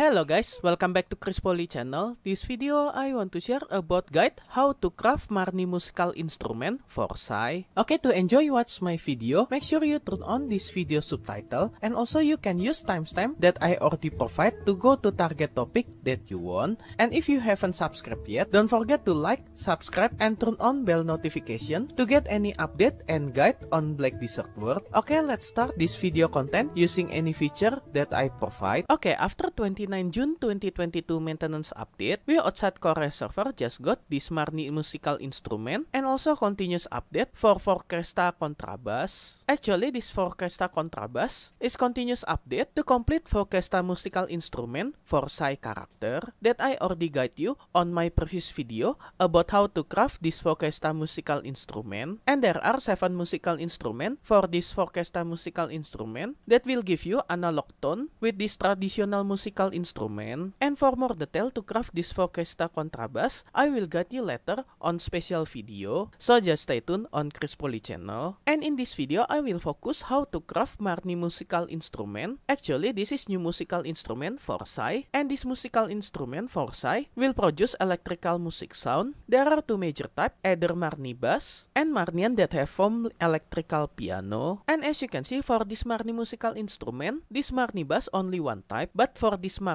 Hello guys, welcome back to Chris Poli channel. This video I want to share about guide how to craft Marni musical instrument for Sai. Okay, to enjoy watch my video, make sure you turn on this video subtitle and also you can use timestamp that I already provide to go to target topic that you want. And if you haven't subscribed yet, don't forget to like, subscribe and turn on bell notification to get any update and guide on Black Desert World. Okay, let's start this video content using any feature that I provide. Okay, after 20 29 June 2022 maintenance update, we outside Core server just got this Marni musical instrument and also continuous update for Forecresta contrabass. Actually, this Forecresta contrabass is continuous update to complete Forecresta musical instrument for Psy character that I already guide you on my previous video about how to craft this Forecresta musical instrument and there are 7 musical instrument for this Forecresta musical instrument that will give you analog tone with this traditional musical instrument instrument, and for more detail to craft this Vocasta contrabass, I will guide you later on special video, so just stay tuned on Chris Poli channel. And in this video, I will focus how to craft Marni musical instrument. Actually, this is new musical instrument for Sai. and this musical instrument for Sai will produce electrical music sound. There are two major type, either Marni bass and Marnian that have form electrical piano. And as you can see, for this Marni musical instrument, this Marni bass only one type, but for this Marni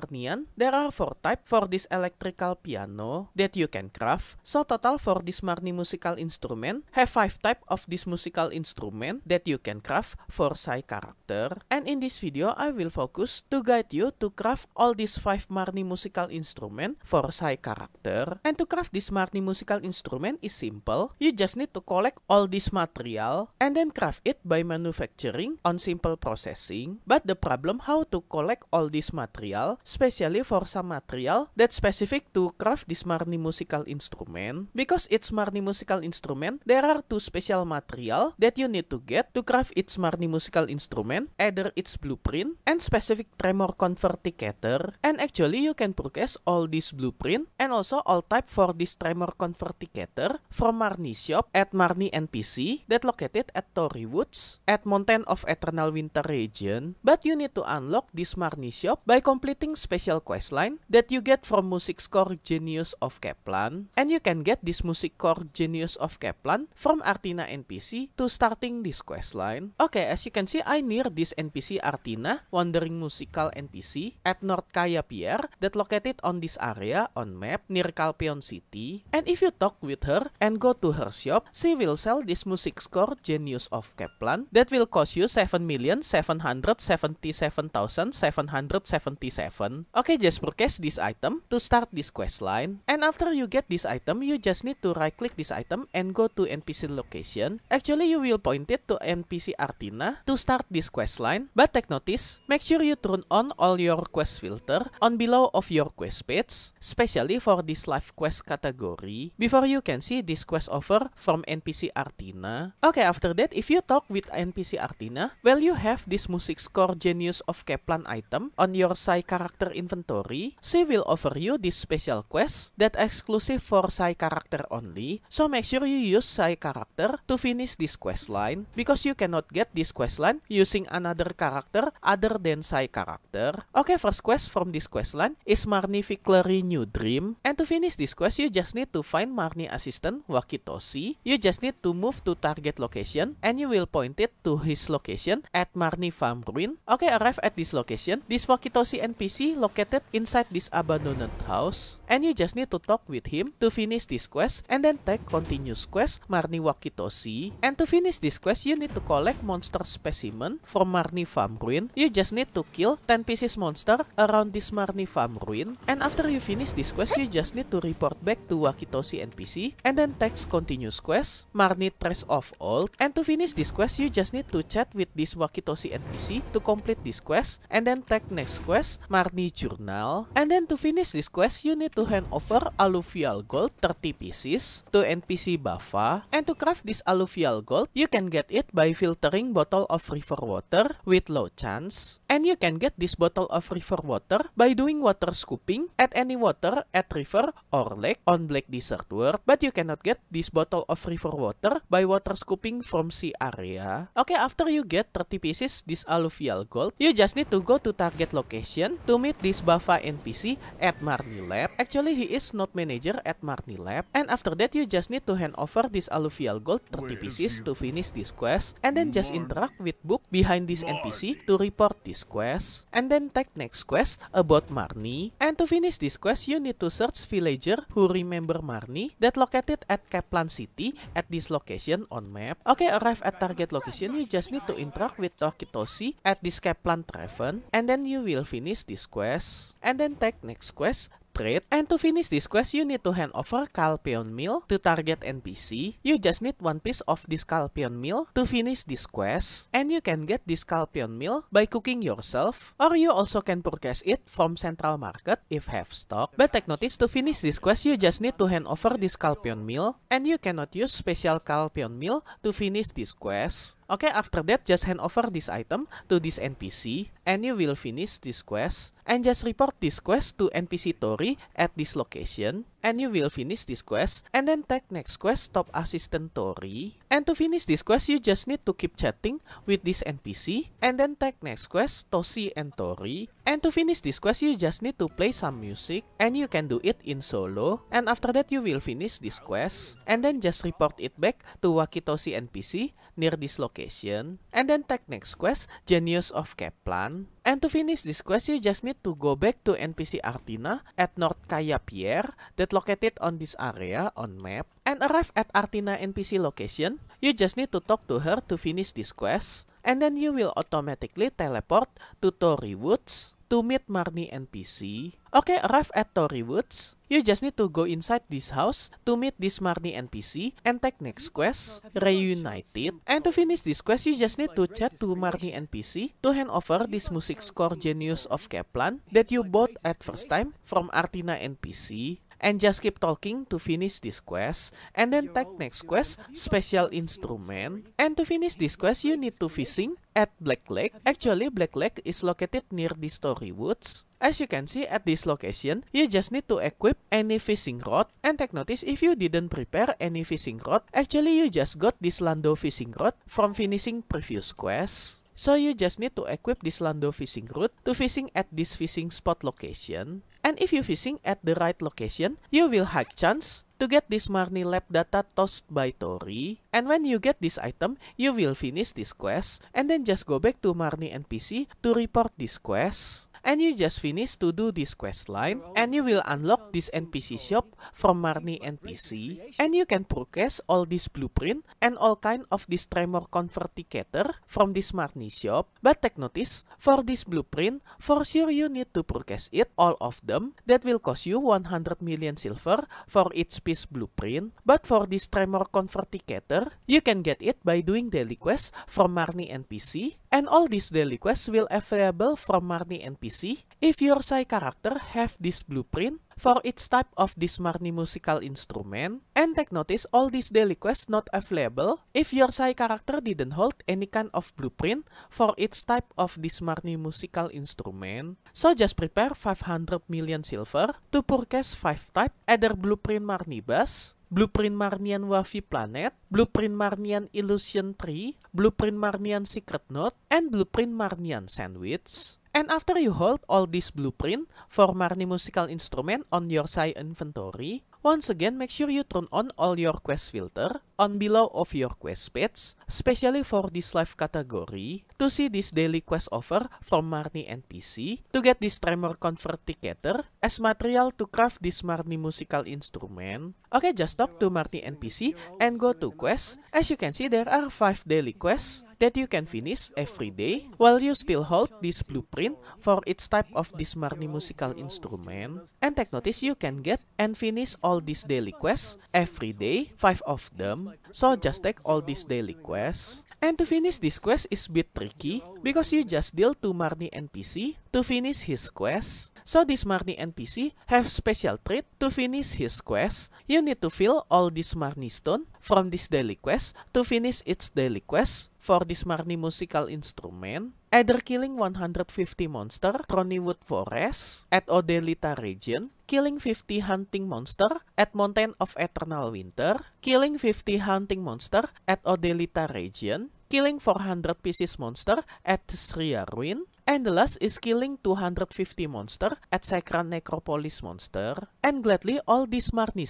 there are four types for this electrical piano that you can craft. So total for this Marni musical instrument have five type of this musical instrument that you can craft for Sai character. And in this video, I will focus to guide you to craft all these five Marni musical instrument for Sai character. And to craft this Marni musical instrument is simple. You just need to collect all this material and then craft it by manufacturing on simple processing. But the problem how to collect all this material especially for some material that's specific to craft this Marni musical instrument. Because it's Marni musical instrument, there are two special material that you need to get to craft its Marni musical instrument, either its blueprint and specific tremor converticator. And actually, you can purchase all this blueprint and also all type for this tremor converticator from Marni shop at Marni NPC that located at Tori Woods at Mountain of Eternal Winter region. But you need to unlock this Marni shop by completing getting special questline that you get from Music Score Genius of Kaplan. And you can get this Music Score Genius of Kaplan from Artina NPC to starting this questline. Okay, as you can see, I near this NPC Artina, Wandering Musical NPC, at North Kaya Pier that located on this area on map near Calpion City. And if you talk with her and go to her shop, she will sell this Music Score Genius of Kaplan that will cost you 7,777,777 7. Okay, just purchase this item to start this quest line. And after you get this item, you just need to right click this item and go to NPC location. Actually, you will point it to NPC Artina to start this quest line. But take notice, make sure you turn on all your quest filter on below of your quest page, especially for this live quest category, before you can see this quest offer from NPC Artina. Okay, after that, if you talk with NPC Artina, well, you have this music score Genius of Kaplan item on your sidecar. character inventory, she will offer you this special quest that exclusive for Sai character only. So make sure you use Sai character to finish this quest line because you cannot get this quest line using another character other than Sai character. Okay, first quest from this quest line is Marnific Clary New Dream. And to finish this quest, you just need to find Marni assistant Wakitoshi. You just need to move to target location and you will point it to his location at Marni Farm Ruin. Okay, arrive at this location. This Wakitoshi NPC NPC located inside this abandoned house and you just need to talk with him to finish this quest and then take continuous quest Marni Wakitoshi and to finish this quest you need to collect monster specimen from Marni Farm Ruin you just need to kill 10 pieces monster around this Marni Farm Ruin and after you finish this quest you just need to report back to Wakitoshi NPC and then text continuous quest Marni Trace of Old and to finish this quest you just need to chat with this Wakitoshi NPC to complete this quest and then take next quest Marni Arni journal. And then to finish this quest, you need to hand over alluvial gold 30 pieces to NPC Bava. And to craft this alluvial gold, you can get it by filtering bottle of river water with low chance. And you can get this bottle of river water by doing water scooping at any water at river or lake on Black Desert World. But you cannot get this bottle of river water by water scooping from sea area. Okay, after you get 30 pieces this alluvial gold, you just need to go to target location to to meet this Bava NPC at Marni Lab. Actually, he is not manager at Marni Lab. And after that, you just need to hand over this alluvial gold 30 pieces to finish this quest. And then just interact with book behind this NPC to report this quest. And then take next quest about Marni. And to finish this quest, you need to search villager who remember Marni that located at Kaplan City at this location on map. Okay, arrive at target location, you just need to interact with Tokitoshi at this Kaplan Traven. And then you will finish this quest and then tech next quest trait. And to finish this quest, you need to hand over Calpion Mill to target NPC. You just need one piece of this Calpion Mill to finish this quest. And you can get this Calpion Mill by cooking yourself. Or you also can purchase it from Central Market if have stock. But take notice, to finish this quest, you just need to hand over this Calpion Mill. And you cannot use special Calpion Mill to finish this quest. Okay, after that, just hand over this item to this NPC. And you will finish this quest. And just report this quest to NPC Tori at this location and you will finish this quest and then take next quest top assistant Tori and to finish this quest you just need to keep chatting with this NPC and then take next quest Toshi and Tori and to finish this quest you just need to play some music and you can do it in solo and after that you will finish this quest and then just report it back to Wakitoshi NPC near this location and then take next quest Genius of Kaplan And to finish this quest, you just need to go back to NPC Artina at North Kaya Pierre that located on this area on map and arrive at Artina NPC location, you just need to talk to her to finish this quest and then you will automatically teleport to Tory Woods to meet Marnie NPC. Okay, arrive at Tory Woods. You just need to go inside this house to meet this Marnie NPC and take next quest, reunited. And to finish this quest, you just need to chat to Marnie NPC to hand over this music score Genius of Kaplan that you bought at first time from Artina NPC. and just keep talking to finish this quest, and then take next quest, special instrument, and to finish this quest you need to fishing at Black Lake. Actually, Black Lake is located near the Story Woods. As you can see at this location, you just need to equip any fishing rod. And take notice if you didn't prepare any fishing rod, actually you just got this Lando fishing rod from finishing previous quest. So you just need to equip this Lando fishing rod to fishing at this fishing spot location. And if you're fishing at the right location, you will have chance to get this Marni Lab data tossed by Tori. And when you get this item, you will finish this quest and then just go back to Marni NPC to report this quest. And you just finish to do this quest line, and you will unlock this NPC shop from Marnie NPC, and you can purchase all this blueprint and all kind of this tremor converticator from this Marnie shop. But take notice, for this blueprint, for sure you need to purchase it, all of them, that will cost you 100 million silver for each piece blueprint. But for this tremor converticator, you can get it by doing daily quests from Marnie NPC, and all these quests will available from Marnie NPC if your side character have this blueprint for each type of this Marnie musical instrument, and take notice all these quests not available if your side character didn't hold any kind of blueprint for each type of this Marnie musical instrument. So just prepare 500 million silver to purchase 5 type either blueprint Marnie bus Blueprint Marnian Wafi Planet, Blueprint Marnian Illusion Tree, Blueprint Marnian Secret Note, and Blueprint Marnian Sandwich. And after you hold all this blueprint for Marni musical instrument on your side inventory, Once again, make sure you turn on all your quest filter on below of your quest page, especially for this life category, to see this daily quest offer from Marni NPC, to get this tremor converticator as material to craft this Marni musical instrument. Okay, just talk to Marni NPC and go to quests. As you can see, there are 5 daily quests that you can finish every day while you still hold this blueprint for each type of this Marni musical instrument. And take notice you can get and finish all all these daily quests every day, 5 of them. So just take all these daily quests. And to finish this quest is bit tricky because you just deal to Marnie NPC to finish his quest. So this Marnie NPC have special trait to finish his quest. You need to fill all this Marnie stone from this daily quest to finish its daily quest for this Marnie musical instrument either killing 150 monster Tronywood Forest at Odelita region Killing 50 Hunting Monster at Mountain of Eternal Winter, Killing 50 Hunting Monster at Odelita Region, Killing 400 Pieces Monster at Sria Ruin, Endless is killing 250 monster at Sacred Necropolis monster, and gladly all this Marnie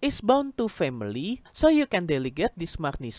is bound to family, so you can delegate this Marnie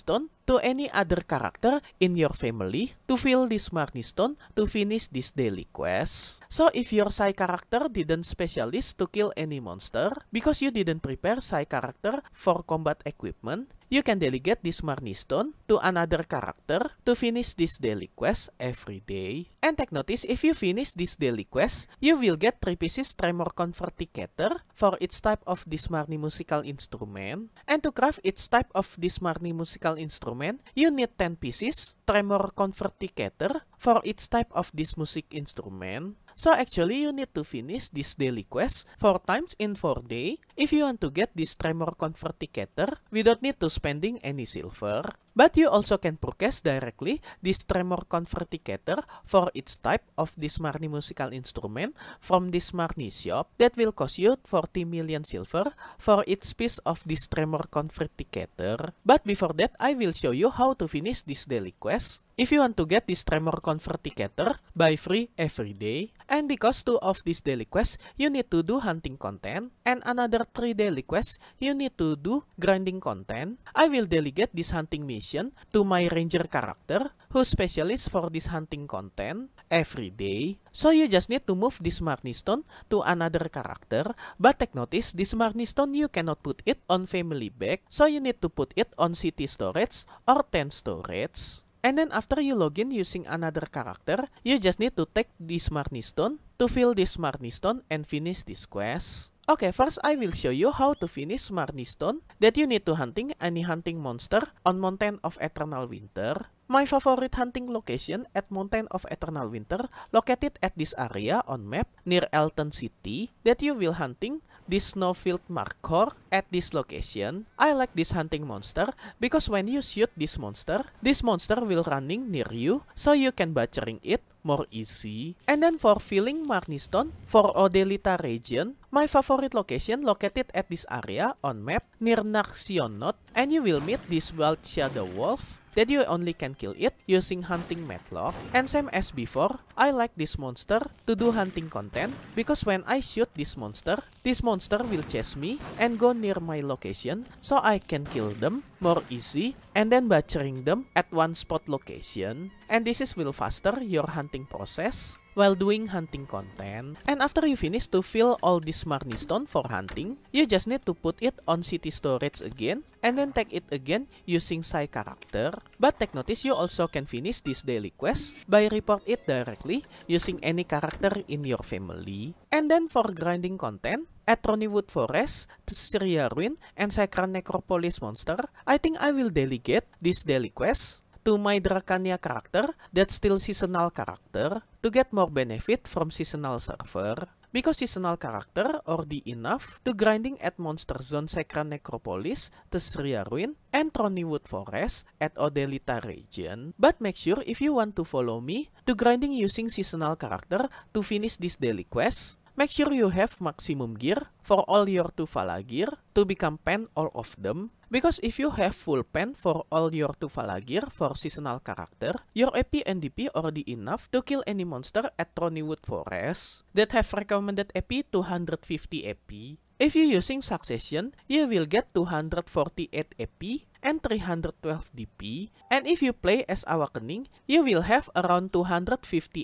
to any other character in your family to fill this Marnie to finish this daily quest. So if your Psy character didn't specialist to kill any monster because you didn't prepare Psy character for combat equipment, You can delegate this Marnie stone to another character to finish this daily quest every day. And take notice, if you finish this daily quest, you will get 3 pieces Tremor Converticator for each type of this Marnie musical instrument. And to craft each type of this Marnie musical instrument, you need 10 pieces Tremor Converticator for each type of this music instrument. So actually, you need to finish this daily quest 4 times in 4 day if you want to get this Tremor Converticator without need to spending any silver. But you also can purchase directly this Tremor Converticator for its type of this Marni musical instrument from this Marni shop that will cost you 40 million silver for its piece of this Tremor Converticator. But before that, I will show you how to finish this daily quest. If you want to get this Tremor Converticator, buy free every day. And because 2 of these quest, you need to do hunting content. And another 3 daily quest, you need to do grinding content. I will delegate this hunting mission to my ranger character, who specialist for this hunting content every day. So you just need to move this Stone to another character. But take notice, this Stone, you cannot put it on family bag, So you need to put it on city storage or 10 storage. And then after you login using another character, you just need to take this Marnie Stone to fill this Marnie Stone and finish this quest. Okay, first I will show you how to finish Marnie Stone that you need to hunting any hunting monster on Mountain of Eternal Winter. My favorite hunting location at Mountain of Eternal Winter, located at this area on map near Elton City, that you will hunting this snowfield marker at this location. I like this hunting monster because when you shoot this monster, this monster will running near you so you can butchering it more easy. And then for filling Marniston, for Odelita region, my favorite location located at this area on map near Naxionot and you will meet this wild shadow wolf that you only can kill it using hunting matlock. And same as before, I like this monster to do hunting content because when I shoot this monster, this monster will chase me and go near my location so I can kill them more easy and then butchering them at one spot location. And this is will faster your hunting process while doing hunting content. And after you finish to fill all this Marnie stone for hunting, you just need to put it on city storage again and then take it again using side character. But take notice you also can finish this daily quest by report it directly using any character in your family. And then for grinding content, at Ronniewood Forest, Tsuria Ruin, and Sacred Necropolis Monster, I think I will delegate this daily quest to my Drakania character that still seasonal character to get more benefit from seasonal server because seasonal character already enough to grinding at Monster Zone Sacra Necropolis, Tesria Ruin, and troniwood Forest at Odelita region. But make sure if you want to follow me to grinding using seasonal character to finish this daily quest, Make sure you have maximum gear for all your Tuvala gear to become pen all of them. Because if you have full pen for all your Tuvala gear for seasonal character, your AP and DP already enough to kill any monster at Tronywood Forest that have recommended AP 250 AP. If you're using Succession, you will get 248 AP and 312DP, and if you play as Awakening, you will have around 250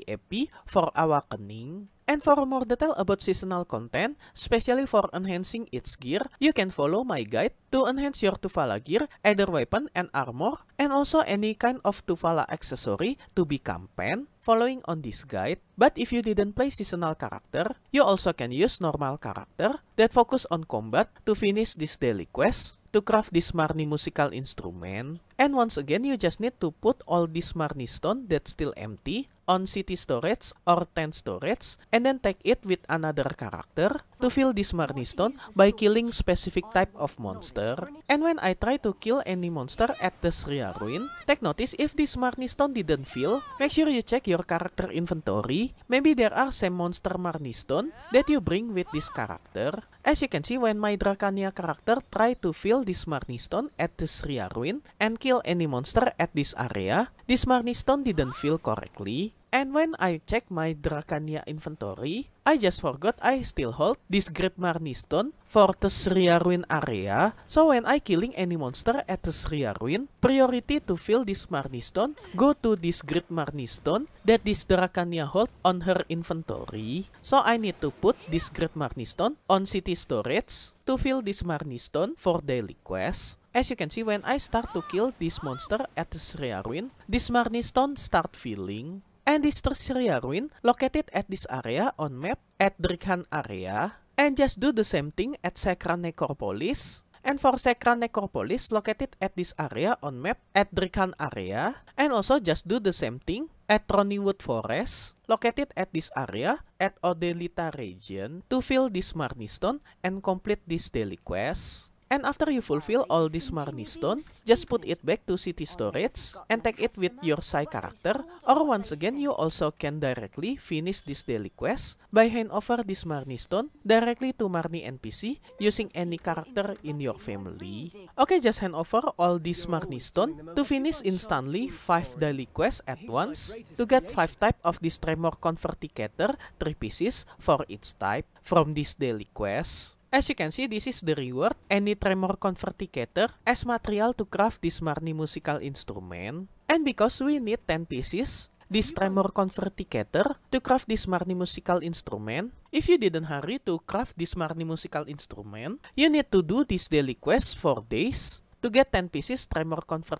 AP for Awakening. And for more detail about seasonal content, especially for enhancing its gear, you can follow my guide to enhance your Tuvala gear, either weapon and armor, and also any kind of Tuvala accessory to become pen, following on this guide. But if you didn't play seasonal character, you also can use normal character that focus on combat to finish this daily quest. To craft this Marni musical instrument, And once again, you just need to put all this Marni stone that's still empty on city storage or tent storage and then take it with another character to fill this Marni stone by killing specific type of monster. And when I try to kill any monster at the Sriya Ruin, take notice if this Marni stone didn't fill, make sure you check your character inventory. Maybe there are some monster Marni stone that you bring with this character. As you can see, when my Dracania character try to fill this Marni stone at the Sriya Ruin and kill kill any monster at this area, this stone didn't feel correctly, and when I check my drakania inventory, I just forgot I still hold this Great stone for the Sriya Ruin area, so when I killing any monster at the Sriya Ruin, priority to fill this stone. go to this Great stone that this drakania hold on her inventory, so I need to put this Great stone on City Storage to fill this stone for daily quest, As you can see, when I start to kill this monster at the Sria Ruin, this Marniston start filling. and this Sria Ruin located at this area on map at Drikhan area, and just do the same thing at Sekran Necropolis, and for Sekran Necropolis located at this area on map at Drikhan area, and also just do the same thing at Tronywood Forest, located at this area at Odelita region to fill this Marniston and complete this daily quest. And after you fulfill all this Marnie stone, just put it back to city storage and take it with your Psy character or once again you also can directly finish this daily quest by hand over this Marnie stone directly to Marnie NPC using any character in your family. Okay, just hand over all this Marnie stone to finish instantly 5 daily quests at once to get 5 type of this Tremor Converticator 3 pieces for each type from this daily quest. As you can see, this is the reward, any tremor converticator, as material to craft this Marni musical instrument. And because we need 10 pieces, this tremor converticator to craft this Marni musical instrument. If you didn't hurry to craft this Marni musical instrument, you need to do this daily quest for days to get 10 pieces Tremor Convert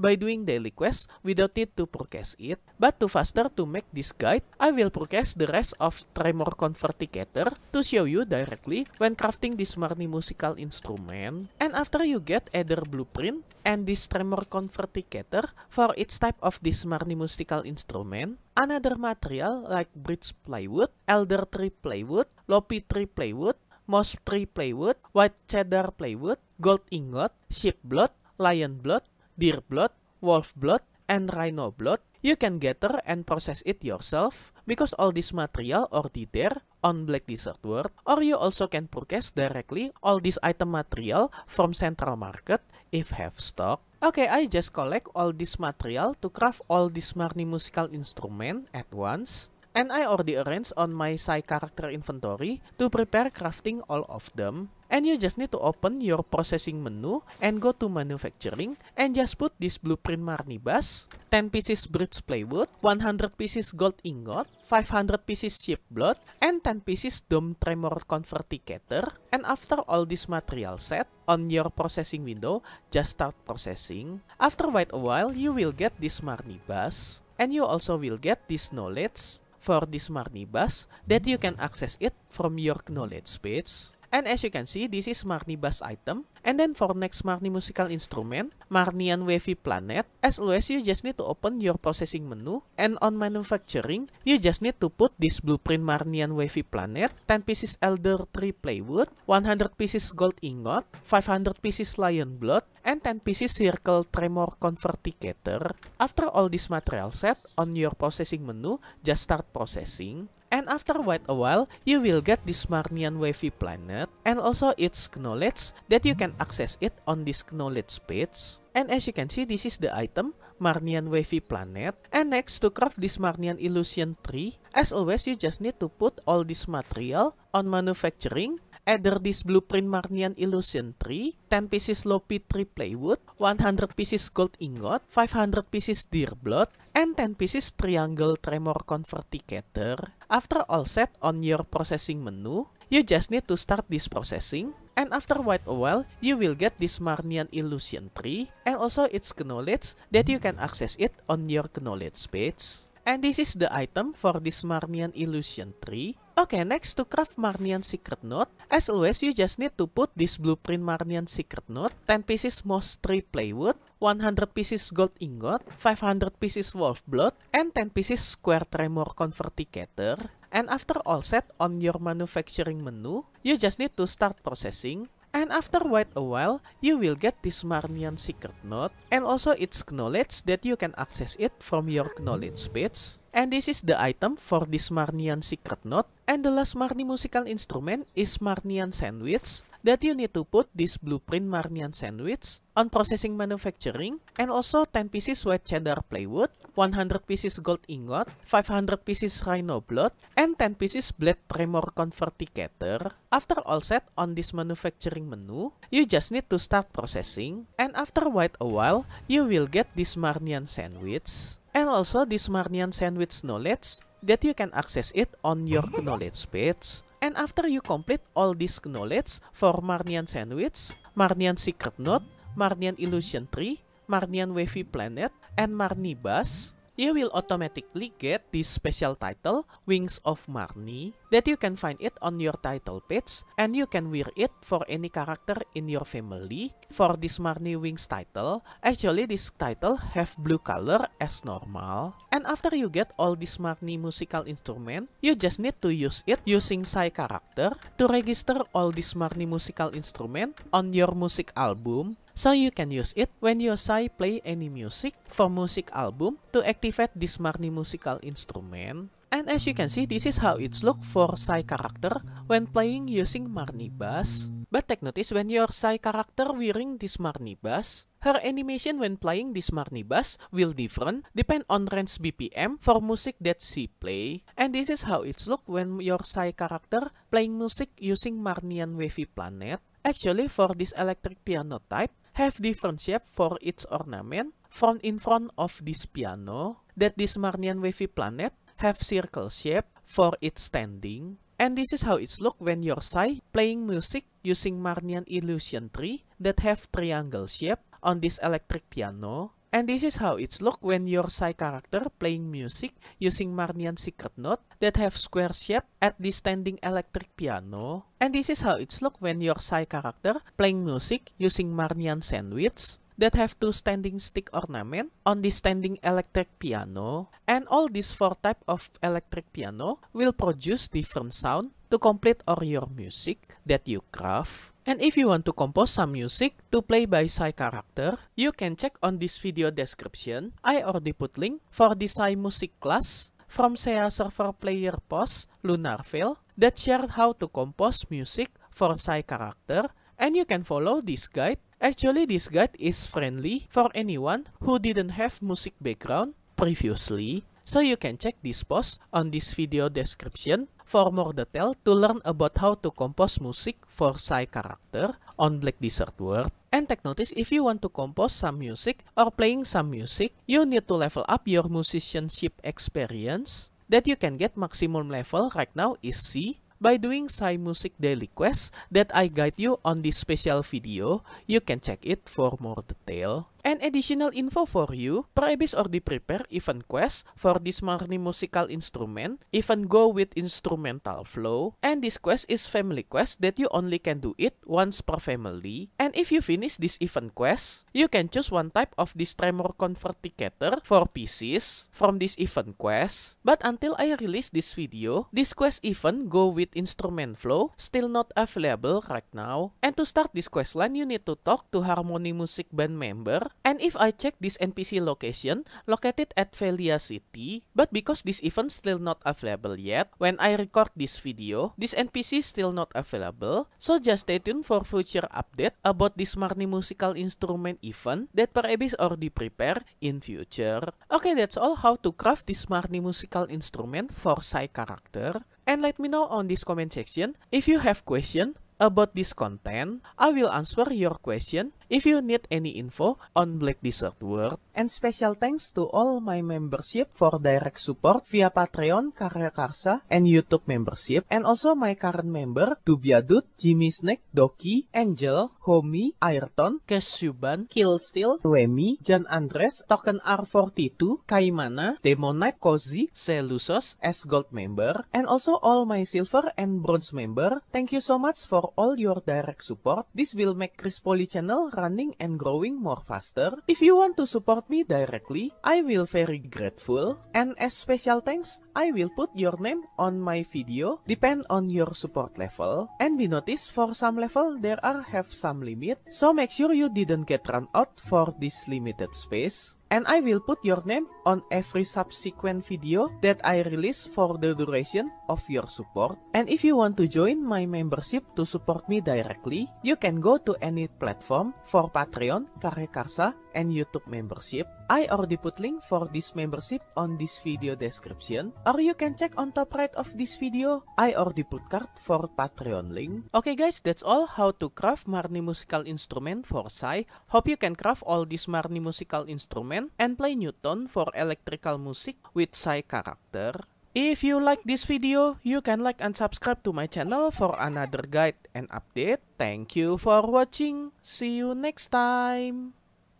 by doing daily quests, without need to process it, but to faster to make this guide, I will process the rest of Tremor Converticator to show you directly when crafting this Marni musical instrument, and after you get either blueprint and this Tremor Converticator for each type of this Marni musical instrument, another material like bridge plywood, elder tree plywood, lopi tree plywood, Tree plywood, white cheddar plywood, gold ingot, sheep blood, lion blood, deer blood, wolf blood, and rhino blood. You can gather and process it yourself because all this material already there on Black Desert World or you also can purchase directly all this item material from Central Market if have stock. Okay, I just collect all this material to craft all this Marni musical instrument at once. And I already arranged on my Psy character inventory to prepare crafting all of them. And you just need to open your processing menu and go to manufacturing and just put this blueprint marnibus, 10 pieces bridge plywood, 100 pieces gold ingot, 500 pieces sheep blood, and 10 pieces dome tremor converticator. And after all this material set, on your processing window, just start processing. After quite a while, you will get this marnibus. And you also will get this knowledge for the Smartney bus that you can access it from your knowledge page And as you can see, this is Marni bass item. And then for next Marni musical instrument, Marni and Wavy Planet, as always you just need to open your processing menu and on manufacturing, you just need to put this blueprint Marni and Wavy Planet, 10 pieces elder tree Playwood, 100 pieces gold ingot, 500 pieces lion blood, and 10 pieces circle tremor converticator. After all this material set, on your processing menu, just start processing. And after quite a while, you will get this Marnian wavy planet and also its knowledge that you can access it on this knowledge page. And as you can see, this is the item, Marnian Wavy Planet. And next, to craft this Marnian Illusion tree, as always, you just need to put all this material on manufacturing, either this Blueprint Marnian Illusion tree, 10 pieces low Tree 3 plywood, 100 pieces gold ingot, 500 pieces deer blood, and 10 pieces triangle tremor converticator. After all set on your processing menu, you just need to start this processing and after quite a while, you will get this Marnian Illusion tree and also its knowledge that you can access it on your knowledge page. And this is the item for this Marnian Illusion tree. Okay, next to craft Marnian Secret Note, as always you just need to put this Blueprint Marnian Secret Note, 10 pieces most tree playwood, 100 pieces gold ingot, 500 pieces wolf blood, and 10 pieces square tremor converticator. And after all set on your manufacturing menu, you just need to start processing And after wait a while, you will get this Marnian secret note and also it's knowledge that you can access it from your knowledge page. And this is the item for this Marnian secret note. And the last Marni musical instrument is Marnian sandwich that you need to put this blueprint Marnian sandwich on processing manufacturing and also 10 pieces white cheddar plywood, 100 pieces gold ingot, 500 pieces rhino blood, and 10 pieces blade tremor converticator. After all set on this manufacturing menu, you just need to start processing and after quite a while, you will get this Marnian sandwich. And also this Marnian sandwich knowledge that you can access it on your knowledge page. And after you complete all this knowledge for Marnian Sandwich, Marnian Secret Note, Marnian Illusion Tree, Marnian Wavy Planet, and Marnibus, you will automatically get this special title, Wings of Marni, that you can find it on your title page and you can wear it for any character in your family. For this Marnie Wings title, actually this title have blue color as normal. And after you get all this Marnie musical instrument, you just need to use it using Psy character to register all this Marnie musical instrument on your music album so you can use it when you Sai play any music for music album to activate this Marnie musical instrument. And as you can see, this is how it's look for Sai character when playing using Marnibas. But take notice when your Sai character wearing this Marnibas, her animation when playing this Marnibas will different depend on range BPM for music that she play. And this is how it's look when your Sai character playing music using Marnian Wavy Planet. Actually, for this electric piano type, have different shape for its ornament from in front of this piano that this Marnian Wavy Planet have circle shape for its standing. And this is how it's look when you're Psy playing music using Marnian Illusion 3 that have triangle shape on this electric piano. And this is how it's look when your Psy character playing music using Marnian secret note that have square shape at this standing electric piano. And this is how it's look when your Psy character playing music using Marnian sandwich that have two standing stick ornament on the standing electric piano and all these four type of electric piano will produce different sound to complete all your music that you craft. And if you want to compose some music to play by Psy character, you can check on this video description. I already put link for the Psy music class from SEA server player post Lunarville that shared how to compose music for Psy character and you can follow this guide Actually, this guide is friendly for anyone who didn't have music background previously, so you can check this post on this video description for more detail to learn about how to compose music for Psy character on Black Desert World. And take notice if you want to compose some music or playing some music, you need to level up your musicianship experience that you can get maximum level right now is C by doing Music Daily Quest that I guide you on this special video, you can check it for more detail. An additional info for you, practice or prepare even quest for this morning musical instrument, even go with instrumental flow, and this quest is family quest that you only can do it once per family, and if you finish this even quest, you can choose one type of this tremor converticator for pieces from this even quest, but until I release this video, this quest even go with instrument flow still not available right now, and to start this quest line, you need to talk to Harmony Music Band member and if I check this NPC location, located at Velia City, but because this event still not available yet, when I record this video, this NPC still not available, so just stay tuned for future update about this Marni musical instrument event that Parabis already prepare in future. Okay, that's all how to craft this Marni musical instrument for Psy character. And let me know on this comment section if you have question about this content. I will answer your question If you need any info on Black Desert World, and special thanks to all my membership for direct support via Patreon, Karya Karsa, and YouTube membership, and also my current member, Dubiadut, Jimmy Snake, Doki, Angel, Homie, Ayrton, Kesuban, Killsteel, Wemi, Jan Andres, Token R42, Kaimana, Demonite, Cozy, Selusos, as Gold member, and also all my Silver and Bronze member. Thank you so much for all your direct support. This will make Chris Poly channel running and growing more faster. If you want to support me directly, I will very grateful. And as special thanks, I will put your name on my video, depend on your support level, and be noticed for some level there are have some limit, so make sure you didn't get run out for this limited space. And I will put your name on every subsequent video that I release for the duration of your support. And if you want to join my membership to support me directly, you can go to any platform for Patreon, Karya Karsa, and YouTube membership. I already put link for this membership on this video description or you can check on top right of this video. I already put card for Patreon link. Okay guys, that's all how to craft Marni musical instrument for Sai. Hope you can craft all this Marni musical instrument and play Newton for electrical music with Sai character. If you like this video, you can like and subscribe to my channel for another guide and update. Thank you for watching. See you next time.